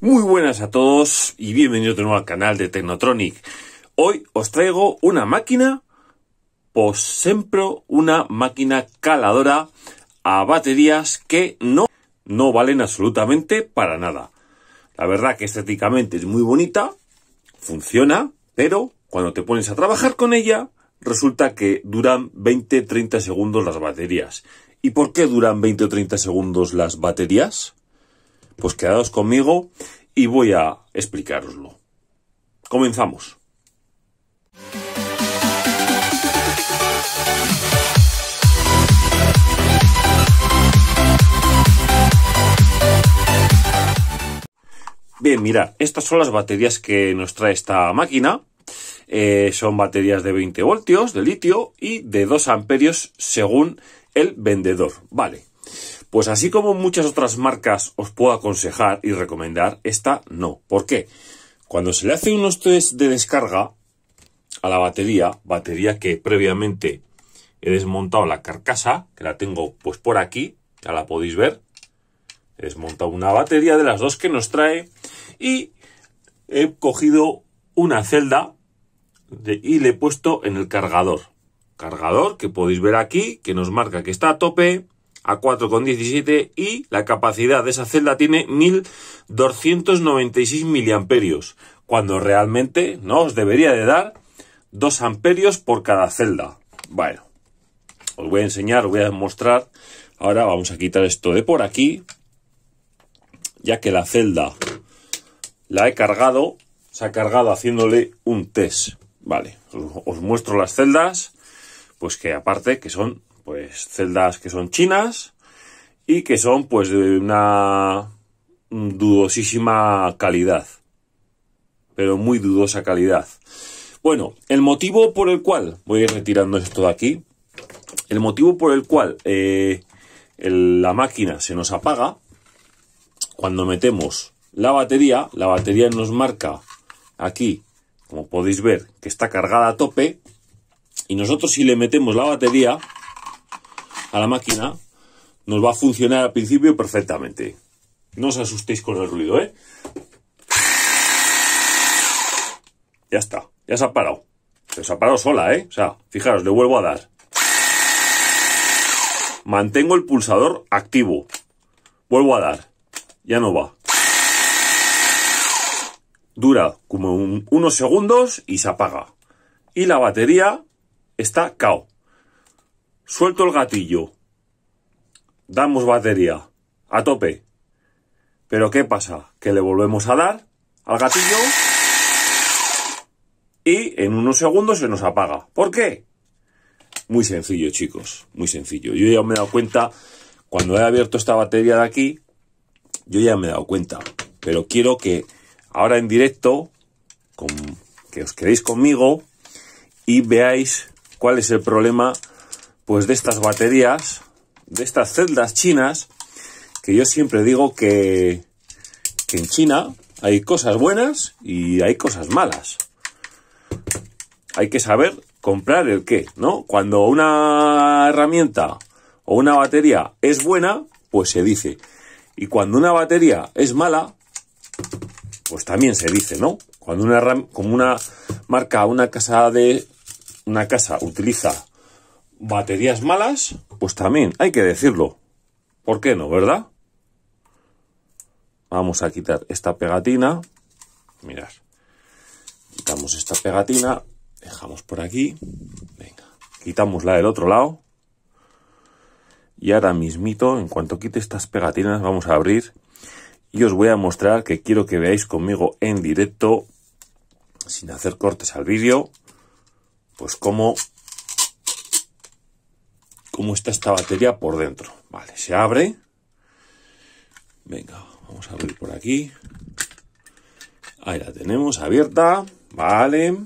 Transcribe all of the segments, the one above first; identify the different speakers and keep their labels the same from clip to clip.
Speaker 1: Muy buenas a todos y bienvenidos de nuevo al canal de Tecnotronic Hoy os traigo una máquina, por siempre una máquina caladora a baterías que no, no valen absolutamente para nada. La verdad que estéticamente es muy bonita, funciona, pero cuando te pones a trabajar con ella, resulta que duran 20-30 segundos las baterías. ¿Y por qué duran 20 o 30 segundos las baterías? Pues quedaos conmigo y voy a explicaroslo. Comenzamos. Bien, mira, estas son las baterías que nos trae esta máquina. Eh, son baterías de 20 voltios de litio y de 2 amperios según el vendedor. Vale, pues así como muchas otras marcas os puedo aconsejar y recomendar, esta no. ¿Por qué? Cuando se le hace unos test de descarga a la batería, batería que previamente he desmontado la carcasa, que la tengo pues por aquí, ya la podéis ver. He desmontado una batería de las dos que nos trae y he cogido una celda y le he puesto en el cargador. Cargador que podéis ver aquí, que nos marca que está a tope, a 4,17 y la capacidad de esa celda tiene 1.296 miliamperios, cuando realmente no os debería de dar 2 amperios por cada celda. Bueno, os voy a enseñar, os voy a demostrar Ahora vamos a quitar esto de por aquí, ya que la celda la he cargado, se ha cargado haciéndole un test. Vale, os muestro las celdas, pues que aparte que son pues celdas que son chinas y que son pues de una dudosísima calidad, pero muy dudosa calidad. Bueno, el motivo por el cual, voy a ir retirando esto de aquí, el motivo por el cual eh, la máquina se nos apaga cuando metemos la batería, la batería nos marca aquí, como podéis ver, que está cargada a tope, y nosotros si le metemos la batería, a la máquina, nos va a funcionar al principio perfectamente. No os asustéis con el ruido, ¿eh? Ya está, ya se ha parado. se ha parado sola, ¿eh? O sea, fijaros, le vuelvo a dar. Mantengo el pulsador activo. Vuelvo a dar. Ya no va. Dura como unos segundos y se apaga. Y la batería está cao. Suelto el gatillo. Damos batería. A tope. Pero ¿qué pasa? Que le volvemos a dar al gatillo y en unos segundos se nos apaga. ¿Por qué? Muy sencillo, chicos. Muy sencillo. Yo ya me he dado cuenta, cuando he abierto esta batería de aquí, yo ya me he dado cuenta. Pero quiero que ahora en directo, que os quedéis conmigo y veáis cuál es el problema pues de estas baterías, de estas celdas chinas, que yo siempre digo que, en China hay cosas buenas y hay cosas malas. Hay que saber comprar el qué, ¿no? Cuando una herramienta o una batería es buena, pues se dice. Y cuando una batería es mala, pues también se dice, ¿no? Cuando una, como una marca, una casa de, una casa utiliza baterías malas, pues también hay que decirlo. ¿Por qué no, verdad? Vamos a quitar esta pegatina. Mirad. Quitamos esta pegatina. Dejamos por aquí. Venga. Quitamos la del otro lado. Y ahora mismito, en cuanto quite estas pegatinas, vamos a abrir. Y os voy a mostrar que quiero que veáis conmigo en directo, sin hacer cortes al vídeo, pues cómo cómo está esta batería por dentro. Vale, se abre. Venga, vamos a abrir por aquí. Ahí la tenemos abierta. Vale.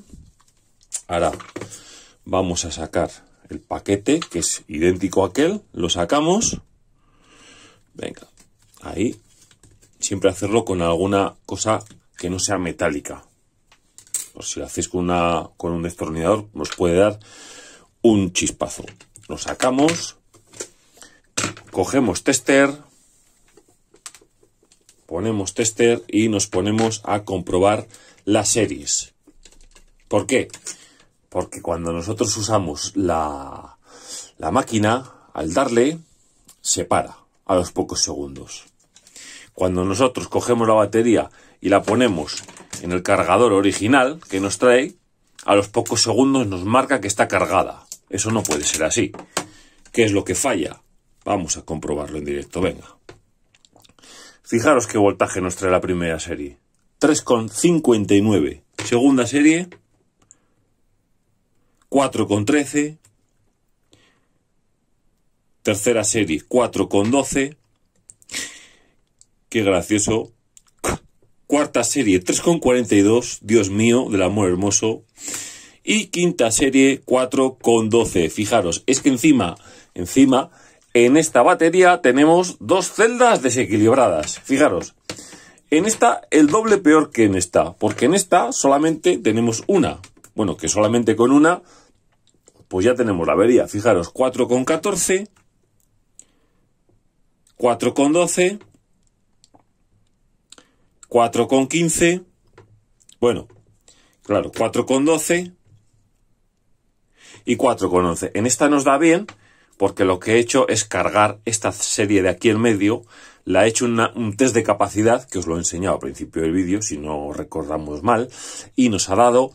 Speaker 1: Ahora vamos a sacar el paquete, que es idéntico a aquel. Lo sacamos. Venga, ahí. Siempre hacerlo con alguna cosa que no sea metálica. Por si lo hacéis con, una, con un destornillador, nos puede dar un chispazo. Lo sacamos. Cogemos tester. Ponemos tester y nos ponemos a comprobar las series. ¿Por qué? Porque cuando nosotros usamos la, la máquina, al darle, se para a los pocos segundos. Cuando nosotros cogemos la batería y la ponemos en el cargador original que nos trae, a los pocos segundos nos marca que está cargada. Eso no puede ser así. ¿Qué es lo que falla? Vamos a comprobarlo en directo, venga. Fijaros qué voltaje nos trae la primera serie. 3,59. Segunda serie. 4,13. Tercera serie 4,12. Qué gracioso. Cuarta serie 3,42. Dios mío, del amor hermoso y quinta serie 4 con 12. Fijaros, es que encima, encima, en esta batería tenemos dos celdas desequilibradas. Fijaros, en esta el doble peor que en esta, porque en esta solamente tenemos una. Bueno, que solamente con una, pues ya tenemos la avería. Fijaros, 4 con 14, 4 con 12, 4 con 15, bueno, claro, 4 con 12, y 4,11. En esta nos da bien porque lo que he hecho es cargar esta serie de aquí en medio, la he hecho un test de capacidad, que os lo he enseñado al principio del vídeo, si no recordamos mal, y nos ha dado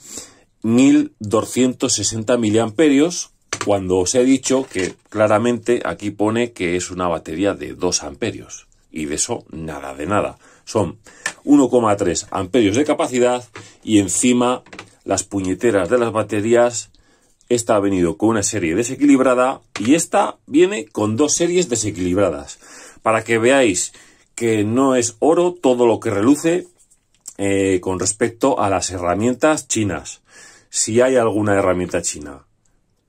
Speaker 1: 1260 miliamperios, cuando os he dicho que claramente aquí pone que es una batería de 2 amperios, y de eso nada de nada. Son 1,3 amperios de capacidad y encima las puñeteras de las baterías esta ha venido con una serie desequilibrada y esta viene con dos series desequilibradas. Para que veáis que no es oro todo lo que reluce eh, con respecto a las herramientas chinas. Si hay alguna herramienta china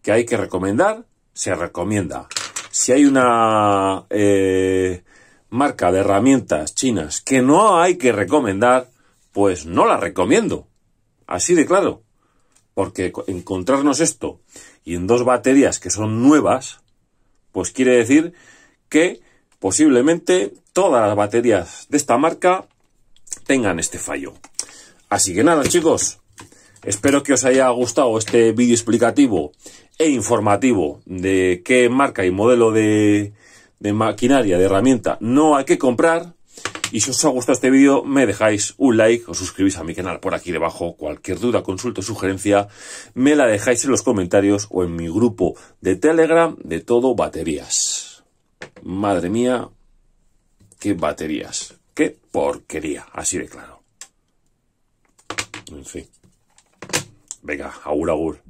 Speaker 1: que hay que recomendar, se recomienda. Si hay una eh, marca de herramientas chinas que no hay que recomendar, pues no la recomiendo. Así de claro. Porque encontrarnos esto y en dos baterías que son nuevas, pues quiere decir que posiblemente todas las baterías de esta marca tengan este fallo. Así que nada chicos, espero que os haya gustado este vídeo explicativo e informativo de qué marca y modelo de, de maquinaria, de herramienta no hay que comprar y si os ha gustado este vídeo, me dejáis un like, o suscribís a mi canal por aquí debajo, cualquier duda, consulta o sugerencia, me la dejáis en los comentarios o en mi grupo de Telegram de todo baterías. Madre mía, qué baterías, qué porquería, así de claro. En fin. Venga, agur agur.